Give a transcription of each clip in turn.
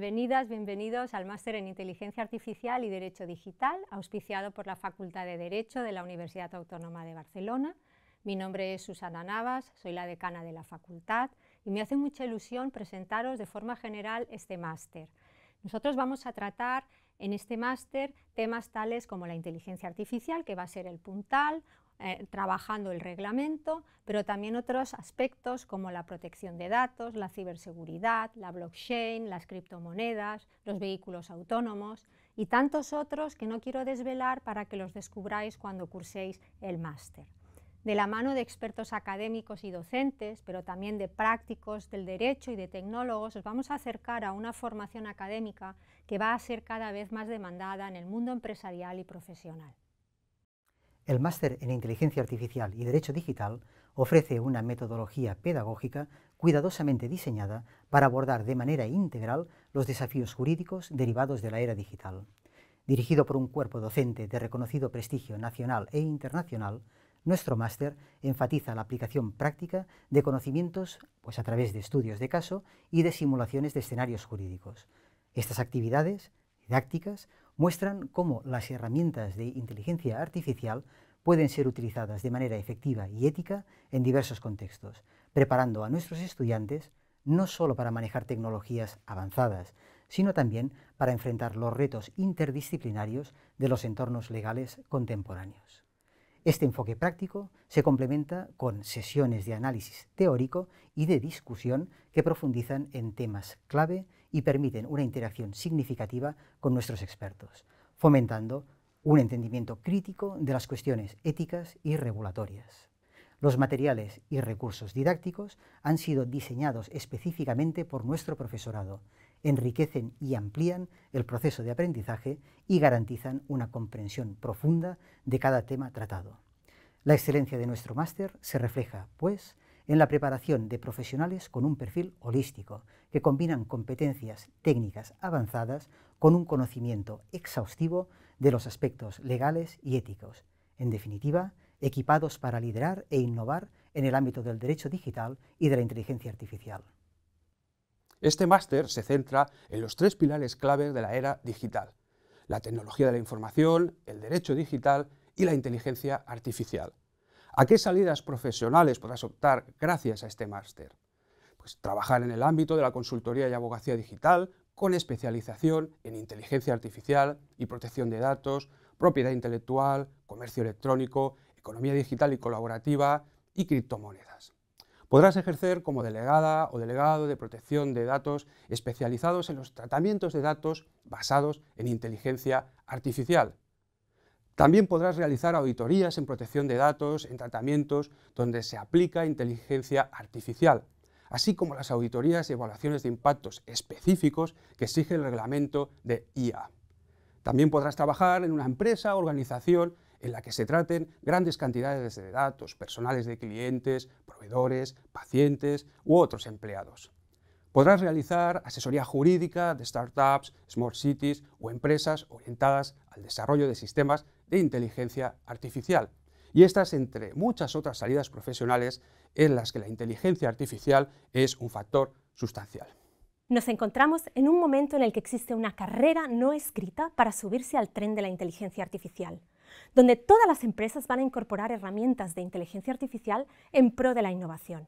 Bienvenidas, bienvenidos al Máster en Inteligencia Artificial y Derecho Digital, auspiciado por la Facultad de Derecho de la Universidad Autónoma de Barcelona. Mi nombre es Susana Navas, soy la decana de la facultad y me hace mucha ilusión presentaros de forma general este máster. Nosotros vamos a tratar en este máster temas tales como la inteligencia artificial, que va a ser el puntal, eh, trabajando el reglamento, pero también otros aspectos como la protección de datos, la ciberseguridad, la blockchain, las criptomonedas, los vehículos autónomos y tantos otros que no quiero desvelar para que los descubráis cuando curséis el máster de la mano de expertos académicos y docentes, pero también de prácticos del derecho y de tecnólogos, os vamos a acercar a una formación académica que va a ser cada vez más demandada en el mundo empresarial y profesional. El máster en Inteligencia Artificial y Derecho Digital ofrece una metodología pedagógica cuidadosamente diseñada para abordar de manera integral los desafíos jurídicos derivados de la era digital. Dirigido por un cuerpo docente de reconocido prestigio nacional e internacional, nuestro máster enfatiza la aplicación práctica de conocimientos pues, a través de estudios de caso y de simulaciones de escenarios jurídicos. Estas actividades didácticas muestran cómo las herramientas de inteligencia artificial pueden ser utilizadas de manera efectiva y ética en diversos contextos, preparando a nuestros estudiantes no solo para manejar tecnologías avanzadas, sino también para enfrentar los retos interdisciplinarios de los entornos legales contemporáneos. Este enfoque práctico se complementa con sesiones de análisis teórico y de discusión que profundizan en temas clave y permiten una interacción significativa con nuestros expertos, fomentando un entendimiento crítico de las cuestiones éticas y regulatorias. Los materiales y recursos didácticos han sido diseñados específicamente por nuestro profesorado enriquecen y amplían el proceso de aprendizaje y garantizan una comprensión profunda de cada tema tratado. La excelencia de nuestro máster se refleja, pues, en la preparación de profesionales con un perfil holístico, que combinan competencias técnicas avanzadas con un conocimiento exhaustivo de los aspectos legales y éticos, en definitiva, equipados para liderar e innovar en el ámbito del derecho digital y de la inteligencia artificial. Este máster se centra en los tres pilares claves de la era digital, la tecnología de la información, el derecho digital y la inteligencia artificial. ¿A qué salidas profesionales podrás optar gracias a este máster? Pues trabajar en el ámbito de la consultoría y abogacía digital con especialización en inteligencia artificial y protección de datos, propiedad intelectual, comercio electrónico, economía digital y colaborativa y criptomonedas. Podrás ejercer como delegada o delegado de protección de datos especializados en los tratamientos de datos basados en inteligencia artificial. También podrás realizar auditorías en protección de datos en tratamientos donde se aplica inteligencia artificial, así como las auditorías y evaluaciones de impactos específicos que exige el reglamento de IA. También podrás trabajar en una empresa o organización en la que se traten grandes cantidades de datos personales de clientes, proveedores, pacientes u otros empleados. Podrás realizar asesoría jurídica de startups, smart cities o empresas orientadas al desarrollo de sistemas de inteligencia artificial. Y estas entre muchas otras salidas profesionales en las que la inteligencia artificial es un factor sustancial. Nos encontramos en un momento en el que existe una carrera no escrita para subirse al tren de la inteligencia artificial donde todas las empresas van a incorporar herramientas de inteligencia artificial en pro de la innovación.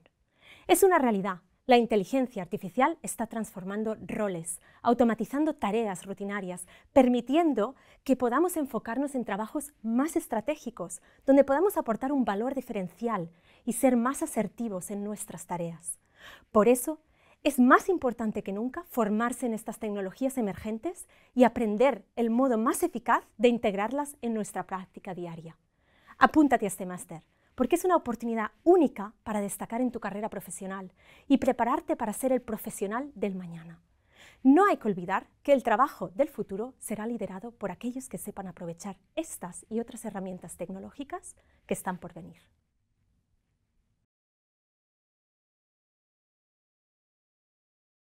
Es una realidad. La inteligencia artificial está transformando roles, automatizando tareas rutinarias, permitiendo que podamos enfocarnos en trabajos más estratégicos, donde podamos aportar un valor diferencial y ser más asertivos en nuestras tareas. Por eso, es más importante que nunca formarse en estas tecnologías emergentes y aprender el modo más eficaz de integrarlas en nuestra práctica diaria. Apúntate a este máster, porque es una oportunidad única para destacar en tu carrera profesional y prepararte para ser el profesional del mañana. No hay que olvidar que el trabajo del futuro será liderado por aquellos que sepan aprovechar estas y otras herramientas tecnológicas que están por venir.